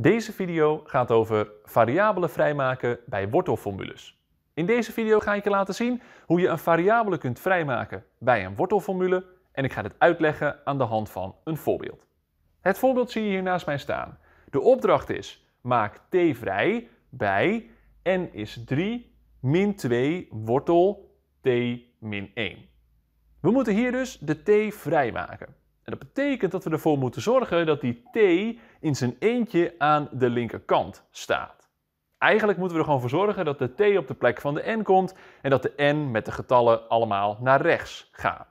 Deze video gaat over variabelen vrijmaken bij wortelformules. In deze video ga ik je laten zien hoe je een variabele kunt vrijmaken bij een wortelformule en ik ga dit uitleggen aan de hand van een voorbeeld. Het voorbeeld zie je hier naast mij staan. De opdracht is maak t vrij bij n is 3 min 2 wortel t min 1. We moeten hier dus de t vrijmaken. En dat betekent dat we ervoor moeten zorgen dat die T in zijn eentje aan de linkerkant staat. Eigenlijk moeten we er gewoon voor zorgen dat de T op de plek van de N komt en dat de N met de getallen allemaal naar rechts gaan.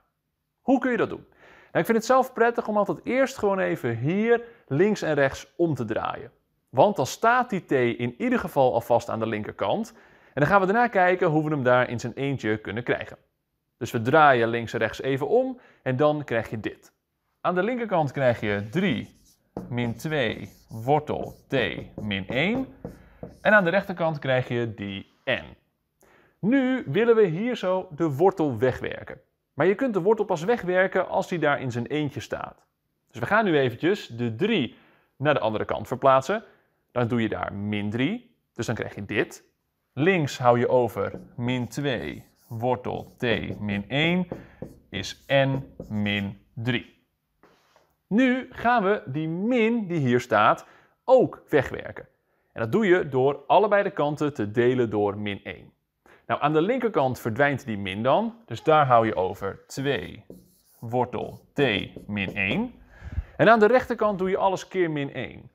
Hoe kun je dat doen? Nou, ik vind het zelf prettig om altijd eerst gewoon even hier links en rechts om te draaien. Want dan staat die T in ieder geval alvast aan de linkerkant. En dan gaan we daarna kijken hoe we hem daar in zijn eentje kunnen krijgen. Dus we draaien links en rechts even om en dan krijg je dit. Aan de linkerkant krijg je 3 min 2 wortel t min 1. En aan de rechterkant krijg je die n. Nu willen we hier zo de wortel wegwerken. Maar je kunt de wortel pas wegwerken als die daar in zijn eentje staat. Dus we gaan nu eventjes de 3 naar de andere kant verplaatsen. Dan doe je daar min 3, dus dan krijg je dit. Links hou je over min 2 wortel t min 1 is n min 3. Nu gaan we die min die hier staat ook wegwerken. En dat doe je door allebei de kanten te delen door min 1. Nou, aan de linkerkant verdwijnt die min dan, dus daar hou je over 2 wortel t min 1. En aan de rechterkant doe je alles keer min 1.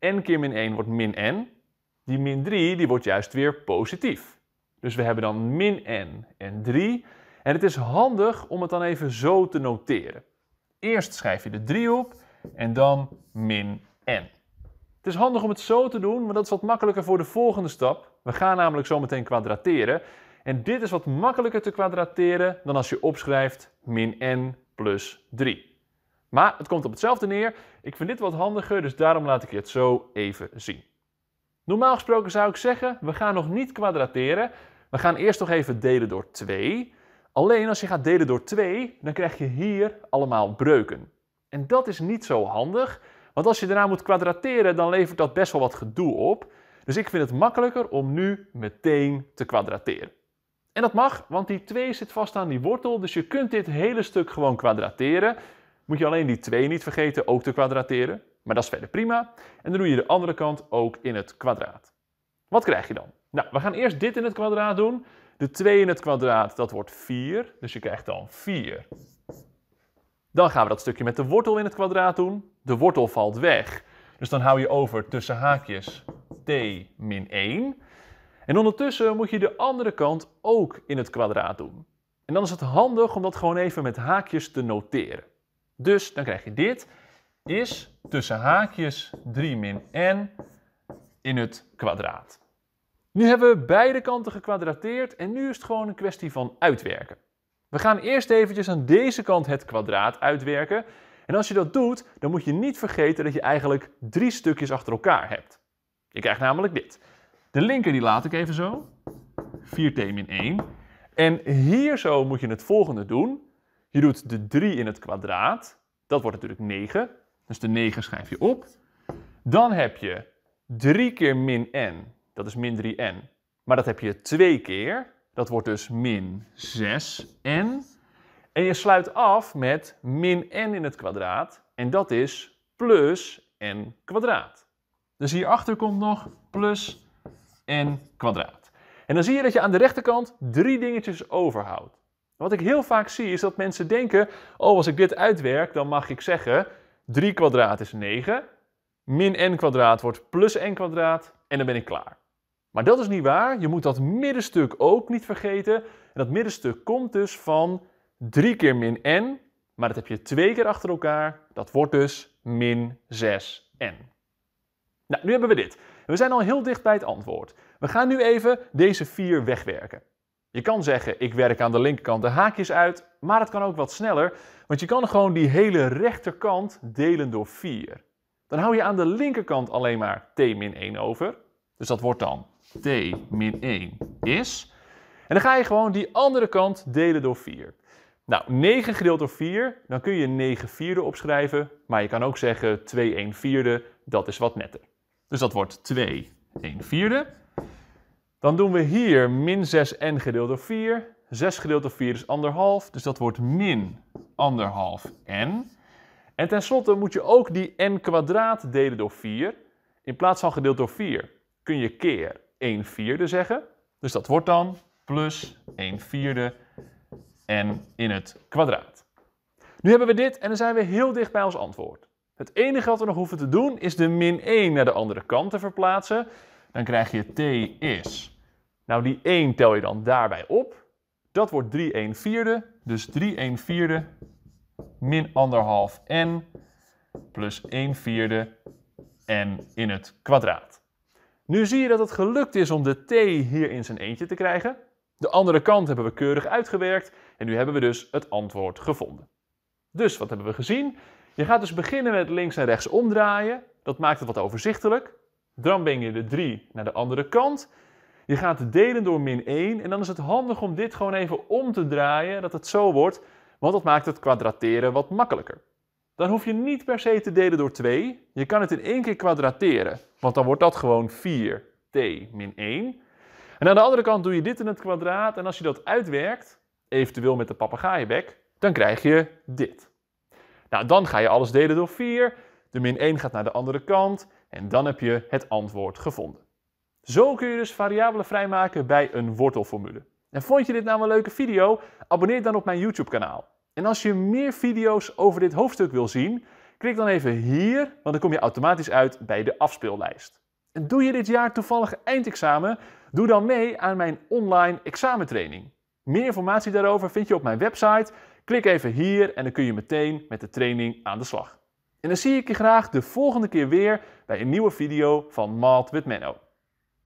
n keer min 1 wordt min n. Die min 3 die wordt juist weer positief. Dus we hebben dan min n en 3. En het is handig om het dan even zo te noteren. Eerst schrijf je de 3 op en dan min n. Het is handig om het zo te doen, maar dat is wat makkelijker voor de volgende stap. We gaan namelijk zo meteen kwadrateren. En dit is wat makkelijker te kwadrateren dan als je opschrijft min n plus 3. Maar het komt op hetzelfde neer. Ik vind dit wat handiger, dus daarom laat ik je het zo even zien. Normaal gesproken zou ik zeggen, we gaan nog niet kwadrateren. We gaan eerst nog even delen door 2. Alleen als je gaat delen door 2, dan krijg je hier allemaal breuken. En dat is niet zo handig, want als je daarna moet kwadrateren, dan levert dat best wel wat gedoe op. Dus ik vind het makkelijker om nu meteen te kwadrateren. En dat mag, want die 2 zit vast aan die wortel, dus je kunt dit hele stuk gewoon kwadrateren. Moet je alleen die 2 niet vergeten ook te kwadrateren, maar dat is verder prima. En dan doe je de andere kant ook in het kwadraat. Wat krijg je dan? Nou, we gaan eerst dit in het kwadraat doen. De 2 in het kwadraat, dat wordt 4, dus je krijgt dan 4. Dan gaan we dat stukje met de wortel in het kwadraat doen. De wortel valt weg, dus dan hou je over tussen haakjes t min 1. En ondertussen moet je de andere kant ook in het kwadraat doen. En dan is het handig om dat gewoon even met haakjes te noteren. Dus dan krijg je dit is tussen haakjes 3 min n in het kwadraat. Nu hebben we beide kanten gekwadrateerd en nu is het gewoon een kwestie van uitwerken. We gaan eerst eventjes aan deze kant het kwadraat uitwerken. En als je dat doet, dan moet je niet vergeten dat je eigenlijk drie stukjes achter elkaar hebt. Je krijgt namelijk dit. De linker die laat ik even zo. 4t 1. En hier zo moet je het volgende doen. Je doet de 3 in het kwadraat. Dat wordt natuurlijk 9. Dus de 9 schrijf je op. Dan heb je 3 keer min n dat is min 3n. Maar dat heb je twee keer, dat wordt dus min 6n. En je sluit af met min n in het kwadraat en dat is plus n kwadraat. Dus hierachter komt nog plus n kwadraat. En dan zie je dat je aan de rechterkant drie dingetjes overhoudt. Wat ik heel vaak zie is dat mensen denken, oh als ik dit uitwerk dan mag ik zeggen 3 kwadraat is 9, min n kwadraat wordt plus n kwadraat en dan ben ik klaar. Maar dat is niet waar. Je moet dat middenstuk ook niet vergeten. En dat middenstuk komt dus van 3 keer min n. Maar dat heb je twee keer achter elkaar. Dat wordt dus min 6n. Nou, nu hebben we dit. We zijn al heel dicht bij het antwoord. We gaan nu even deze 4 wegwerken. Je kan zeggen, ik werk aan de linkerkant de haakjes uit, maar het kan ook wat sneller, want je kan gewoon die hele rechterkant delen door 4. Dan hou je aan de linkerkant alleen maar t-1 min over, dus dat wordt dan t min 1 is. En dan ga je gewoon die andere kant delen door 4. Nou, 9 gedeeld door 4, dan kun je 9 vierde opschrijven. Maar je kan ook zeggen 2 1 vierde, dat is wat netter. Dus dat wordt 2 1 vierde. Dan doen we hier min 6n gedeeld door 4. 6 gedeeld door 4 is anderhalf, dus dat wordt min anderhalf n. En tenslotte moet je ook die n kwadraat delen door 4. In plaats van gedeeld door 4 kun je keer. 1 vierde zeggen. Dus dat wordt dan plus 1 vierde en in het kwadraat. Nu hebben we dit en dan zijn we heel dicht bij ons antwoord. Het enige wat we nog hoeven te doen is de min 1 naar de andere kant te verplaatsen. Dan krijg je t is. Nou, die 1 tel je dan daarbij op. Dat wordt 3 1 vierde. Dus 3 1 vierde min 1,5 n plus 1 vierde n in het kwadraat. Nu zie je dat het gelukt is om de T hier in zijn eentje te krijgen. De andere kant hebben we keurig uitgewerkt en nu hebben we dus het antwoord gevonden. Dus wat hebben we gezien? Je gaat dus beginnen met links en rechts omdraaien. Dat maakt het wat overzichtelijk. Dan ben je de 3 naar de andere kant. Je gaat delen door min 1 en dan is het handig om dit gewoon even om te draaien, dat het zo wordt, want dat maakt het kwadrateren wat makkelijker dan hoef je niet per se te delen door 2. Je kan het in één keer kwadrateren, want dan wordt dat gewoon 4t min 1. En aan de andere kant doe je dit in het kwadraat en als je dat uitwerkt, eventueel met de papegaaienbek, dan krijg je dit. Nou, dan ga je alles delen door 4, de min 1 gaat naar de andere kant en dan heb je het antwoord gevonden. Zo kun je dus variabelen vrijmaken bij een wortelformule. En vond je dit nou een leuke video? Abonneer dan op mijn YouTube kanaal. En als je meer video's over dit hoofdstuk wil zien, klik dan even hier, want dan kom je automatisch uit bij de afspeellijst. En doe je dit jaar toevallig eindexamen? Doe dan mee aan mijn online examentraining. Meer informatie daarover vind je op mijn website. Klik even hier en dan kun je meteen met de training aan de slag. En dan zie ik je graag de volgende keer weer bij een nieuwe video van Maalt with Menno.